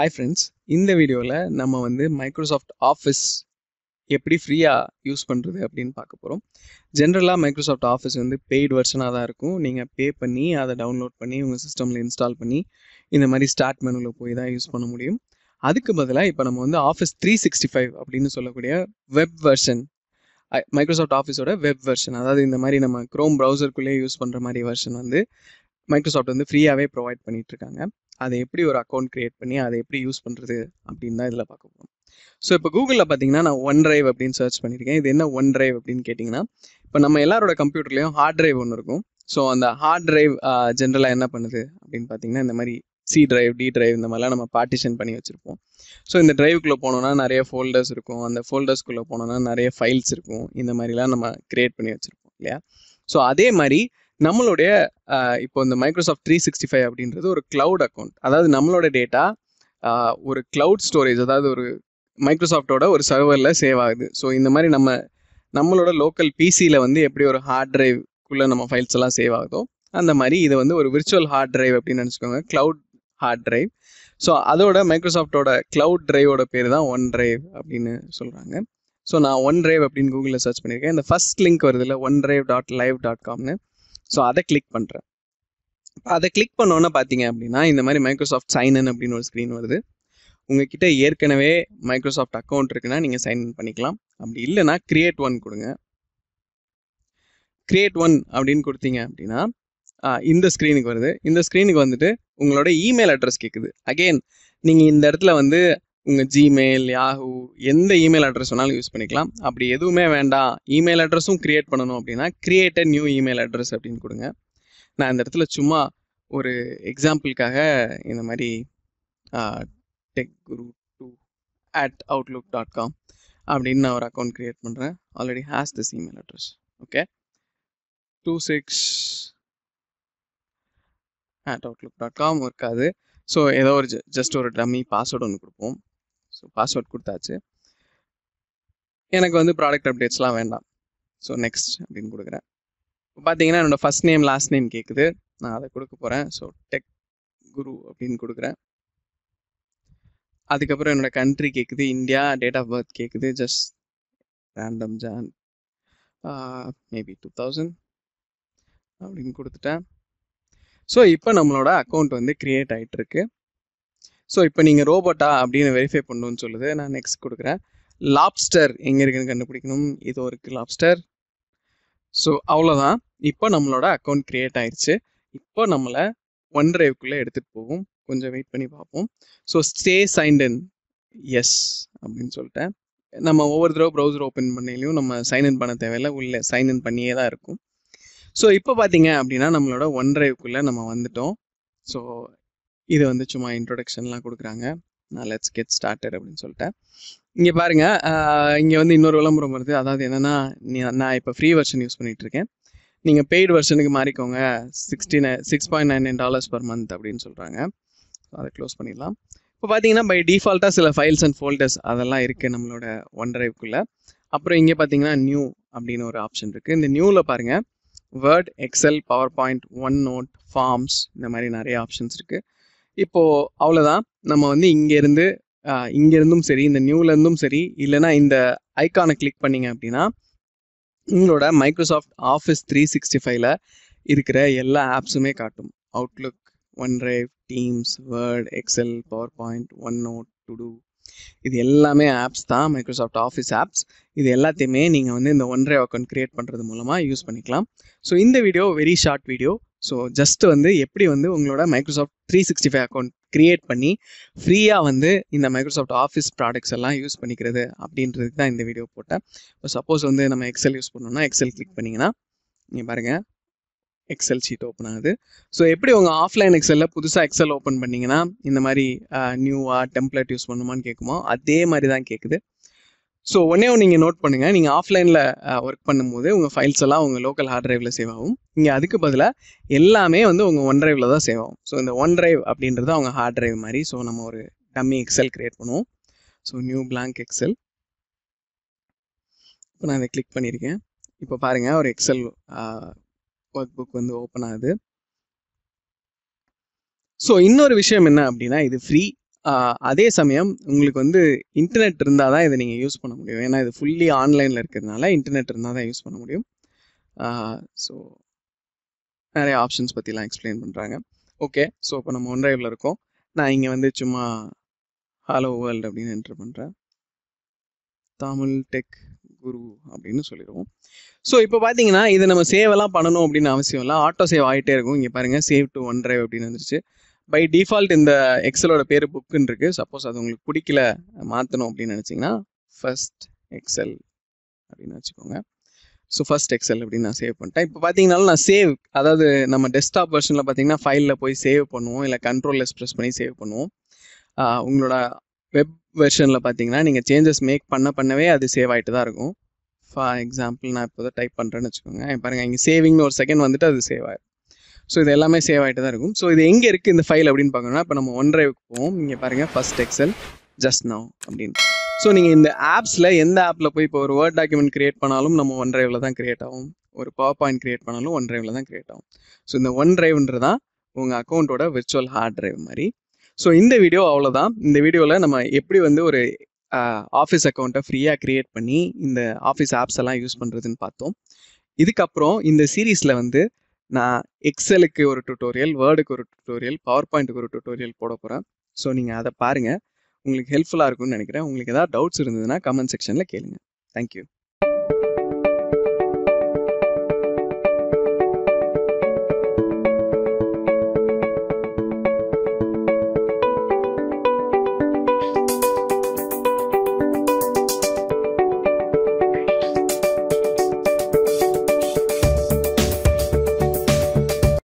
hi friends இந்த வீடியோவில் நம்ம வந்து மைக்ரோசாஃப்ட் ஆஃபீஸ் எப்படி ஃப்ரீயாக யூஸ் பண்ணுறது அப்படின்னு பார்க்க போகிறோம் ஜென்ரலாக மைக்ரோசாஃப்ட் ஆஃபீஸ் வந்து பெய்டு வெர்ஷனாக தான் இருக்கும் நீங்கள் பே பண்ணி அதை டவுன்லோட் பண்ணி உங்கள் சிஸ்டமில் இன்ஸ்டால் பண்ணி இந்த மாதிரி ஸ்டார்ட் மெனுவில் போய் தான் யூஸ் பண்ண முடியும் அதுக்கு பதிலாக இப்போ நம்ம வந்து ஆஃபீஸ் த்ரீ சிக்ஸ்டி ஃபைவ் அப்படின்னு சொல்லக்கூடிய வெப் வெர்ஷன் மைக்ரோசாஃப்ட் ஆஃபீஸோட வெப் வெர்ஷன் அதாவது இந்த மாதிரி நம்ம க்ரோம் ப்ரௌசருக்குள்ளேயே யூஸ் பண்ணுற மாதிரி வெர்ஷன் வந்து மைக்ரோசாஃப்ட் வந்து ஃப்ரீயாகவே ப்ரொவைட் பண்ணிகிட்ருக்காங்க அதை எப்படி ஒரு அக்கௌண்ட் க்ரியேட் பண்ணி அதை எப்படி யூஸ் பண்ணுறது அப்படின்னு தான் இதில் பார்க்க போகிறோம் ஸோ இப்போ கூகுளில் பார்த்தீங்கன்னா நான் ஒன் ட்ரைவ் அப்படின்னு சர்ச் பண்ணியிருக்கேன் இது என்ன ஒன் ட்ரைவ் அப்படின்னு கேட்டிங்கன்னா இப்போ நம்ம எல்லாரோட கம்ப்யூட்டர்லேயும் ஹார்ட் ட்ரைவ் ஒன்று இருக்கும் ஸோ அந்த ஹார்ட் ட்ரைவ் ஜென்ரலாக என்ன பண்ணுது அப்படின்னு பார்த்தீங்கன்னா இந்த மாதிரி சி ட்ரைவ் டி ட்ரைவ் இந்த மாதிரிலாம் நம்ம பார்ட்டிஷன் பண்ணி வச்சுருப்போம் ஸோ இந்த ட்ரைவுக்குள்ளே போனோன்னா நிறைய ஃபோல்டர்ஸ் இருக்கும் அந்த ஃபோல்டர்ஸ்குள்ளே போனோன்னா நிறைய ஃபைல்ஸ் இருக்கும் இந்த மாதிரிலாம் நம்ம க்ரியேட் பண்ணி வச்சுருப்போம் இல்லையா ஸோ அதே மாதிரி நம்மளுடைய இப்போ இந்த மைக்ரோசாஃப்ட் த்ரீ சிக்ஸ்டி ஃபைவ் அப்படின்றது ஒரு கிளவுட் அக்கௌண்ட் அதாவது நம்மளோட டேட்டா ஒரு கிளவுட் ஸ்டோரேஜ் அதாவது ஒரு மைக்ரோசாஃப்டோட ஒரு சர்வரில் சேவ் ஆகுது ஸோ இந்த மாதிரி நம்ம நம்மளோட லோக்கல் பிசியில் வந்து எப்படி ஒரு ஹார்ட் ட்ரைவ்க்குள்ளே நம்ம ஃபைல்ஸ் எல்லாம் சேவ் ஆகுதோ அந்த மாதிரி இது வந்து ஒரு விர்ச்சுவல் ஹார்ட் ட்ரைவ் அப்படின்னு நினச்சிக்கோங்க க்ளவுட் ஹார்ட் ட்ரைவ் ஸோ அதோட மைக்ரோசாஃப்டோட க்ளவுட் ட்ரைவோட பேர் தான் ஒன் ட்ரைவ் அப்படின்னு சொல்கிறாங்க ஸோ நான் ஒன் ட்ரைவ் அப்படின்னு கூகுளில் சர்ச் பண்ணியிருக்கேன் இந்த ஃபஸ்ட் லிங்க் வருதுல one drive dot live dot காம்னு ஸோ அதை கிளிக் பண்ணுறேன் அதை கிளிக் பண்ணோன்னே பார்த்தீங்க அப்படின்னா இந்த மாதிரி மைக்ரோசாஃப்ட் சைன்இன் அப்படின்னு ஒரு ஸ்க்ரீன் வருது உங்ககிட்ட ஏற்கனவே மைக்ரோசாஃப்ட் அக்கௌண்ட் இருக்குன்னா நீங்கள் சைன்இன் பண்ணிக்கலாம் அப்படி இல்லைனா கிரியேட் ஒன் கொடுங்க கிரியேட் ஒன் அப்படின்னு கொடுத்தீங்க அப்படின்னா இந்த ஸ்க்ரீனுக்கு வருது இந்த ஸ்க்ரீனுக்கு வந்துட்டு உங்களோட இமெயில் அட்ரஸ் கேட்குது அகெயின் நீங்கள் இந்த இடத்துல வந்து உங்கள் ஜிமெயில் யாஹூ எந்த இமெயில் அட்ரஸ் வேணாலும் யூஸ் பண்ணிக்கலாம் அப்படி எதுவுமே வேண்டாம் இமெயில் அட்ரஸும் க்ரியேட் பண்ணணும் அப்படின்னா create a new email address அப்படின்னு கொடுங்க நான் இந்த இடத்துல சும்மா ஒரு எக்ஸாம்பிளுக்காக இந்த மாதிரி tech guru two at Outlook dot com அப்படின்னு நான் ஒரு அக்கௌண்ட் க்ரியேட் பண்ணுறேன் already has this email address okay two six at Outlook dot com இருக்காது ஸோ ஏதோ ஒரு ஜஸ்ட் ஒரு டம்மி பாஸ்வேர்டு ஒன்று கொடுப்போம் ஸோ பாஸ்வேர்ட் கொடுத்தாச்சு எனக்கு வந்து ப்ராடக்ட் அப்டேட்ஸ்லாம் வேண்டாம் ஸோ நெக்ஸ்ட் அப்படின்னு கொடுக்குறேன் இப்போ பார்த்தீங்கன்னா என்னோடய ஃபஸ்ட் நேம் லாஸ்ட் நேம் கேட்குது நான் அதை கொடுக்க போகிறேன் ஸோ டெக் குரு அப்படின்னு கொடுக்குறேன் அதுக்கப்புறம் என்னோடய கண்ட்ரி கேட்குது இந்தியா டேட் ஆஃப் பர்த் கேட்குது just random John maybe two thousand அப்படின்னு கொடுத்துட்டேன் ஸோ இப்போ நம்மளோட அக்கௌண்ட் வந்து க்ரியேட் ஆகிட்டுருக்கு ஸோ இப்போ நீங்கள் ரோபோட்டா அப்படின்னு வெரிஃபை பண்ணணும்னு சொல்லுது நான் நெக்ஸ்ட் கொடுக்குறேன் லாப்ஸ்டர் எங்கே இருக்குன்னு கண்டுபிடிக்கணும் இது இருக்குது லாப்ஸ்டர் ஸோ அவ்வளோதான் இப்போ நம்மளோட அக்கௌண்ட் க்ரியேட் ஆயிடுச்சு இப்போ நம்மளை ஒன் ட்ரைவ்க்குள்ளே எடுத்துகிட்டு போகும் கொஞ்சம் வெயிட் பண்ணி பார்ப்போம் ஸோ ஸ்டே சைன்டன் எஸ் அப்படின்னு சொல்லிட்டேன் நம்ம ஒவ்வொரு தடவை ப்ரௌசர் ஓப்பன் பண்ணிலையும் நம்ம சைன்இன் பண்ண தேவையில்லை உள்ளே சைன்இன் பண்ணியே தான் இருக்கும் ஸோ இப்போ பார்த்தீங்க அப்படின்னா நம்மளோட ஒன் ட்ரைவ்க்குள்ளே நம்ம வந்துட்டோம் ஸோ இது வந்து சும்மா இன்ட்ரொடக்ஷன்லாம் கொடுக்குறாங்க நான் லெட்ஸ் கெட் ஸ்டார்டட் அப்படின்னு சொல்லிட்டேன் இங்கே பாருங்கள் இங்கே வந்து இன்னொரு விளம்பரம் வருது அதாவது என்னென்னா நான் இப்போ ஃப்ரீ வெர்ஷன் யூஸ் பண்ணிகிட்ருக்கேன் நீங்கள் பெய்டு வெர்ஷனுக்கு மாறிக்கோங்க sixty nine six point nine nine dollars per month அப்படின்னு சொல்கிறாங்க அதை க்ளோஸ் பண்ணிடலாம் இப்போ பார்த்தீங்கன்னா பை டிஃபால்ட்டாக சில ஃபைல்ஸ் அண்ட் ஃபோல்டர்ஸ் அதெல்லாம் இருக்குது நம்மளோட ஒன் ட்ரைவ்க்குள்ளே அப்புறம் இங்கே பார்த்தீங்கன்னா நியூ அப்படின்னு ஒரு ஆப்ஷன் இருக்குது இந்த நியூவில் பாருங்கள் Word Excel PowerPoint OneNote Forms இந்த மாதிரி நிறைய ஆப்ஷன்ஸ் இருக்குது இப்போது அவ்வளோதான் நம்ம வந்து இங்கேருந்து இங்கேருந்தும் சரி இந்த நியூலேருந்தும் சரி இல்லைனா இந்த ஐக்கானை கிளிக் பண்ணிங்க அப்படின்னா உங்களோட மைக்ரோசாஃப்ட் ஆஃபீஸ் த்ரீ சிக்ஸ்டி ஃபைவ்ல இருக்கிற எல்லா ஆப்ஸுமே காட்டும் Outlook OneDrive Teams Word Excel PowerPoint OneNote To Do இது எல்லாமே ஆப்ஸ் தான் மைக்ரோசாஃப்ட் ஆஃபீஸ் ஆப்ஸ் இது எல்லாத்தையுமே நீங்கள் வந்து இந்த ஒன் ட்ரைவ் அக்கௌண்ட் க்ரியேட் பண்ணுறது மூலமாக யூஸ் பண்ணிக்கலாம் ஸோ இந்த video very short video so just வந்து எப்படி வந்து உங்களோட Microsoft three sixty five account create பண்ணி ஃப்ரீயாக வந்து இந்த மைக்ரோசாஃப்ட் ஆஃபீஸ் ப்ராடக்ட்ஸ் எல்லாம் யூஸ் பண்ணிக்கிறது அப்படின்றது தான் இந்த வீடியோ போட்டேன் இப்போ சப்போஸ் வந்து நம்ம எக்ஸல் யூஸ் பண்ணோம்னா எக்ஸல் கிளிக் பண்ணிங்கன்னா நீங்கள் பாருங்கள் எக்ஸல் ஷீட் ஓப்பன் ஆகுது ஸோ எப்படி உங்கள் ஆஃப்லைன் எக்ஸலில் புதுசாக எக்ஸல் ஓப்பன் பண்ணிங்கன்னா இந்த மாதிரி நியூவாக டெம்ப்ளேட் யூஸ் பண்ணுமான்னு கேட்குமோ அதே மாதிரி தான் கேட்குது ஸோ ஒன்றே நீங்கள் நோட் பண்ணுங்கள் நீங்கள் ஆஃப்லைனில் ஒர்க் பண்ணும்போது உங்கள் ஃபைல்ஸ் எல்லாம் உங்கள் லோக்கல் ஹார்ட் ட்ரைவில் சேவ் ஆகும் இங்கே அதுக்கு பதிலாக எல்லாமே வந்து உங்கள் ஒன் ட்ரைவில் தான் சேவ் ஆகும் ஸோ இந்த ஒன் ட்ரைவ் அப்படின்றது அவங்க ஹார்ட் ட்ரைவ் மாதிரி ஸோ நம்ம ஒரு டம்மி எக்ஸல் க்ரியேட் பண்ணுவோம் ஸோ நியூ பிளாங்க் எக்ஸல் இப்போ நான் இதை கிளிக் பண்ணியிருக்கேன் இப்போ பாருங்கள் ஒரு எக்ஸல் ஒர்க் புக் வந்து ஓப்பன் ஆகுது ஸோ இன்னொரு விஷயம் என்ன அப்படின்னா இது ஃப்ரீ அதே சமயம் உங்களுக்கு வந்து இன்டர்நெட் இருந்தால் தான் இதை நீங்கள் யூஸ் பண்ண முடியும் ஏன்னா இது ஃபுல்லி ஆன்லைனில் இருக்கிறதுனால இன்டர்நெட் இருந்தால் தான் யூஸ் பண்ண முடியும் ஸோ நிறைய ஆப்ஷன்ஸ் பற்றிலாம் எக்ஸ்பிளைன் பண்ணுறாங்க ஓகே ஸோ இப்போ நம்ம ஒன் ட்ரைவில் இருக்கோம் நான் இங்கே வந்து சும்மா ஹலோ வேர்ல்டு அப்படின்னு என்ட்ரு பண்ணுறேன் தமிழ் டெக் குரு அப்படின்னு சொல்லிடுவோம் ஸோ இப்போ பார்த்தீங்கன்னா இதை நம்ம சேவெல்லாம் பண்ணணும் அப்படின்னு அவசியம் இல்லை ஆட்டோ சேவ் ஆகிட்டே இருக்கும் இங்கே பாருங்கள் சேவ் டு ஒன் ட்ரைவ் அப்படின்னு வந்துருச்சு பை டிஃபால்ட் இந்த எக்ஸலோட பேர் புக்குன்னு இருக்குது சப்போஸ் அது உங்களுக்கு பிடிக்கல மாற்றணும் அப்படின்னு நினச்சிங்கன்னா ஃபஸ்ட் எக்ஸல் அப்படின்னு வச்சுக்கோங்க ஸோ ஃபஸ்ட் எக்ஸல் அப்படின்னு நான் சேவ் பண்ணிட்டேன் இப்போ பார்த்தீங்கன்னாலும் நான் சேவ் அதாவது நம்ம டெஸ்க்டாப் வெர்ஷனில் பார்த்தீங்கன்னா ஃபைலில் போய் சேவ் பண்ணுவோம் இல்லை கண்ட்ரோல் எக்ஸ்ப்ரெஸ் பண்ணி சேவ் பண்ணுவோம் உங்களோட வெப் வெர்ஷனில் பார்த்தீங்கன்னா நீங்கள் சேஞ்சஸ் மேக் பண்ண பண்ணவே அது சேவ் ஆகிட்டு தான் இருக்கும் ஃபார் எக்ஸாம்பிள் நான் இப்போ தான் டைப் பண்ணுறேன்னு வச்சுக்கோங்க பாருங்கள் இங்கே சேவிங்னு ஒரு செகண்ட் வந்துட்டு அது சேவ் ஆகிடும் ஸோ இது எல்லாமே சேவ் ஆகிட்டு தான் இருக்கும் ஸோ இது எங்கே இருக்குது இந்த ஃபைல் அப்படின்னு பார்க்கணும்னா இப்போ நம்ம ஒன் போவோம் நீங்கள் பாருங்கள் ஃபஸ்ட் எக்ஸல் ஜஸ்ட் நவ் அப்படின்னு ஸோ நீங்கள் இந்த ஆப்ஸில் எந்த ஆப்பில் போய் இப்போ ஒரு வேர்ட் டாக்குமெண்ட் கிரியேட் பண்ணாலும் நம்ம ஒன் டிரைவில் தான் கிரியேட் ஆகும் ஒரு பவர் பாயிண்ட் கிரியேட் பண்ணாலும் ஒன் ட்ரைவில் தான் கிரியேட் ஆகும் ஸோ இந்த ஒன் ட்ரைவ்ன்றது தான் உங்கள் அக்கௌண்ட்டோட விர்ச்சுவல் ஹார்ட் ட்ரைவ் மாதிரி ஸோ இந்த வீடியோ அவ்வளோதான் இந்த வீடியோவில் நம்ம எப்படி வந்து ஒரு ஆஃபீஸ் அக்கௌண்ட்டை ஃப்ரீயாக க்ரியேட் பண்ணி இந்த ஆஃபீஸ் ஆப்ஸ் எல்லாம் யூஸ் பண்ணுறதுன்னு பார்த்தோம் இதுக்கப்புறம் இந்த சீரீஸில் வந்து நான் எக்ஸலுக்கு ஒரு டுட்டோரியல் வேர்டுக்கு ஒரு டுட்டோரியல் பவர் பாயிண்ட்டுக்கு ஒரு டுட்டோரியல் போட போகிறேன் ஸோ நீங்கள் அதை பாருங்கள் உங்களுக்கு ஹெல்ப்ஃபுல்லாக இருக்கும்னு நினைக்கிறேன் உங்களுக்கு ஏதாவது டவுட்ஸ் இருந்ததுன்னா கமெண்ட் செக்ஷனில் கேளுங்க தேங்க்யூ